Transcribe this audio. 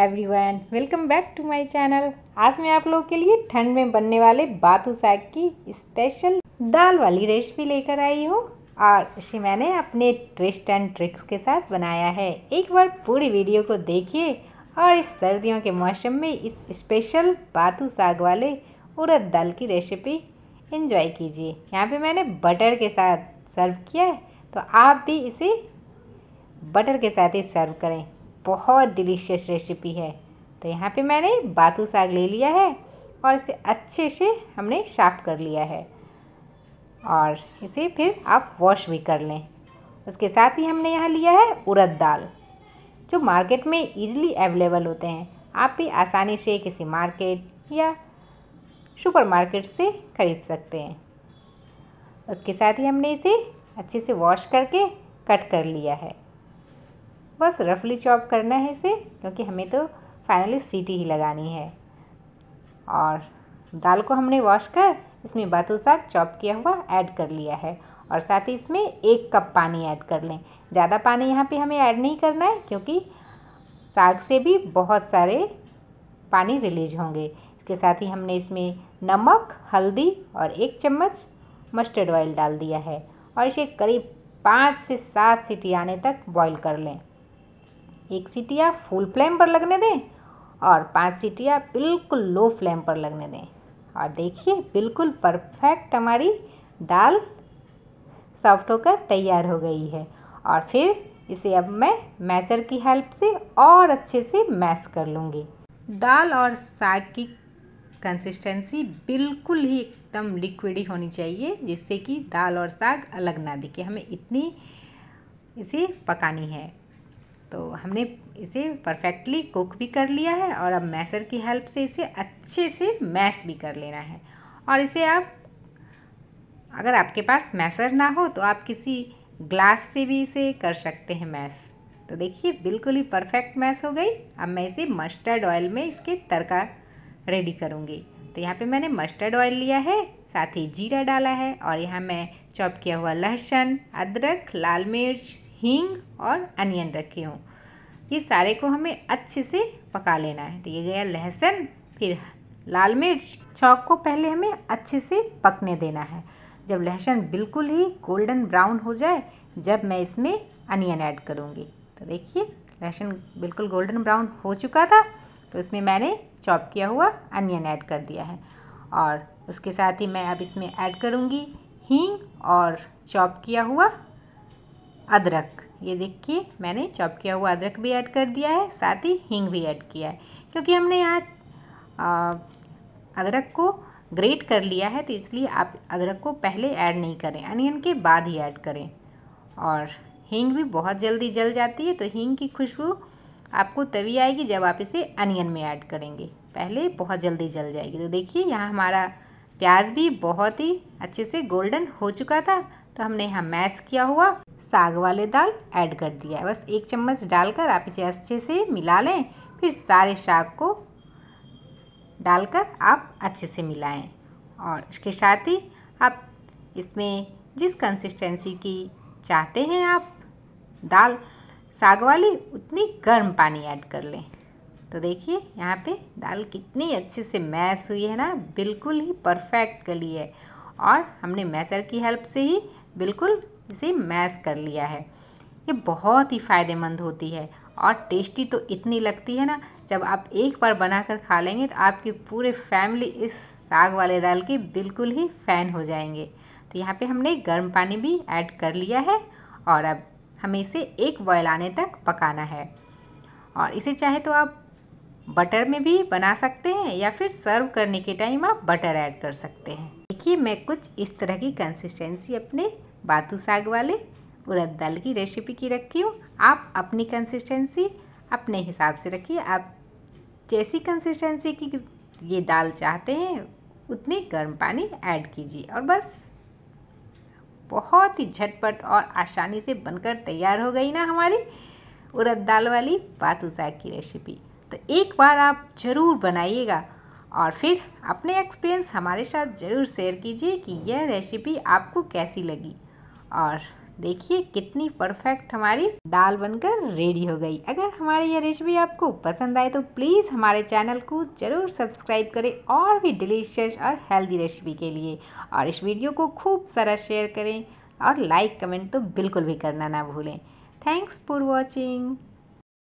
everyone welcome back to my channel आज मैं आप लोगों के लिए ठंड में बनने वाले बातू साग की स्पेशल दाल वाली रेसिपी लेकर आई हूँ और इसे मैंने अपने ट्विस्ट एंड ट्रिक्स के साथ बनाया है एक बार पूरी वीडियो को देखिए और इस सर्दियों के मौसम में इस स्पेशल बातू साग वाले उड़द दाल की रेसिपी इन्जॉय कीजिए यहाँ पर मैंने बटर के साथ सर्व किया है तो आप भी इसे बटर के साथ ही सर्व करें बहुत डिलीशियस रेसिपी है तो यहाँ पे मैंने बातू साग ले लिया है और इसे अच्छे से हमने शार्प कर लिया है और इसे फिर आप वॉश भी कर लें उसके साथ ही हमने यहाँ लिया है उड़द दाल जो मार्केट में ईजिली अवेलेबल होते हैं आप भी आसानी से किसी मार्केट या सुपरमार्केट से ख़रीद सकते हैं उसके साथ ही हमने इसे अच्छे से वॉश करके कट कर लिया है बस रफली चॉप करना है इसे क्योंकि हमें तो फाइनली सीटी ही लगानी है और दाल को हमने वॉश कर इसमें बातों साथ चॉप किया हुआ ऐड कर लिया है और साथ ही इसमें एक कप पानी ऐड कर लें ज़्यादा पानी यहाँ पे हमें ऐड नहीं करना है क्योंकि साग से भी बहुत सारे पानी रिलीज होंगे इसके साथ ही हमने इसमें नमक हल्दी और एक चम्मच मस्टर्ड ऑयल डाल दिया है और इसे करीब पाँच से सात सीटी आने तक बॉईल कर लें एक सीटी आप फुल फ्लेम पर लगने दें और पांच सीटी आप बिल्कुल लो फ्लेम पर लगने दें और देखिए बिल्कुल परफेक्ट हमारी दाल सॉफ्ट होकर तैयार हो गई है और फिर इसे अब मैं मैसर की हेल्प से और अच्छे से मैस कर लूँगी दाल और साग की कंसिस्टेंसी बिल्कुल ही एकदम लिक्विड ही होनी चाहिए जिससे कि दाल और साग अलग ना दिखे हमें इतनी इसे पकानी है तो हमने इसे परफेक्टली कुक भी कर लिया है और अब मैसर की हेल्प से इसे अच्छे से मैस भी कर लेना है और इसे आप अगर आपके पास मैसर ना हो तो आप किसी ग्लास से भी इसे कर सकते हैं मैस तो देखिए बिल्कुल ही परफेक्ट मैस हो गई अब मैं इसे मस्टर्ड ऑयल में इसके तड़का रेडी करूँगी तो यहाँ पे मैंने मस्टर्ड ऑयल लिया है साथ ही जीरा डाला है और यहाँ मैं चॉप किया हुआ लहसुन अदरक लाल मिर्च हींग और अनियन रखी हूँ ये सारे को हमें अच्छे से पका लेना है तो ये गया लहसुन फिर लाल मिर्च चौक को पहले हमें अच्छे से पकने देना है जब लहसुन बिल्कुल ही गोल्डन ब्राउन हो जाए जब मैं इसमें अनियन ऐड करूँगी तो देखिए लहसुन बिल्कुल गोल्डन ब्राउन हो चुका था तो इसमें मैंने चॉप किया हुआ अनियन ऐड कर दिया है और उसके साथ ही मैं अब इसमें ऐड करूँगी हींग और चॉप किया हुआ अदरक ये देखिए मैंने चॉप किया हुआ अदरक भी ऐड कर दिया है साथ ही हींग भी ऐड किया है क्योंकि हमने यहाँ अदरक को ग्रेट कर लिया है तो इसलिए आप अदरक को पहले ऐड नहीं करें अनियन के बाद ही ऐड करें और हींग भी बहुत जल्दी जल जाती है तो हींग की खुशबू आपको तभी आएगी जब आप इसे अनियन में ऐड करेंगे पहले बहुत जल्दी जल जाएगी तो देखिए यहाँ हमारा प्याज भी बहुत ही अच्छे से गोल्डन हो चुका था तो हमने यहाँ मैश किया हुआ साग वाले दाल ऐड कर दिया है बस एक चम्मच डालकर आप इसे अच्छे से मिला लें फिर सारे साग को डालकर आप अच्छे से मिलाएं और इसके साथ ही आप इसमें जिस कंसिस्टेंसी की चाहते हैं आप दाल साग वाली उतनी गर्म पानी ऐड कर लें तो देखिए यहाँ पे दाल कितनी अच्छे से मैश हुई है ना बिल्कुल ही परफेक्ट गली है और हमने मैसर की हेल्प से ही बिल्कुल इसे मैश कर लिया है ये बहुत ही फ़ायदेमंद होती है और टेस्टी तो इतनी लगती है ना जब आप एक बार बनाकर खा लेंगे तो आपकी पूरे फैमिली इस साग वाले दाल के बिल्कुल ही फ़ैन हो जाएंगे तो यहाँ पे हमने गर्म पानी भी ऐड कर लिया है और अब हमें इसे एक बॉयल आने तक पकाना है और इसे चाहे तो आप बटर में भी बना सकते हैं या फिर सर्व करने के टाइम आप बटर ऐड कर सकते हैं देखिए मैं कुछ इस तरह की कंसिस्टेंसी अपने बातू साग वाले उड़द दाल की रेसिपी की रखी हूँ आप अपनी कंसिस्टेंसी अपने हिसाब से रखिए आप जैसी कंसिस्टेंसी की ये दाल चाहते हैं उतनी गर्म पानी ऐड कीजिए और बस बहुत ही झटपट और आसानी से बनकर तैयार हो गई ना हमारी उड़द दाल वाली पातू साग की रेसिपी तो एक बार आप ज़रूर बनाइएगा और फिर अपने एक्सपीरियंस हमारे साथ ज़रूर शेयर कीजिए कि यह रेसिपी आपको कैसी लगी और देखिए कितनी परफेक्ट हमारी दाल बनकर रेडी हो गई अगर हमारी ये रेसिपी आपको पसंद आए तो प्लीज़ हमारे चैनल को ज़रूर सब्सक्राइब करें और भी डिलीशियस और हेल्दी रेसिपी के लिए और इस वीडियो को खूब सारा शेयर करें और लाइक कमेंट तो बिल्कुल भी करना ना भूलें थैंक्स फॉर वॉचिंग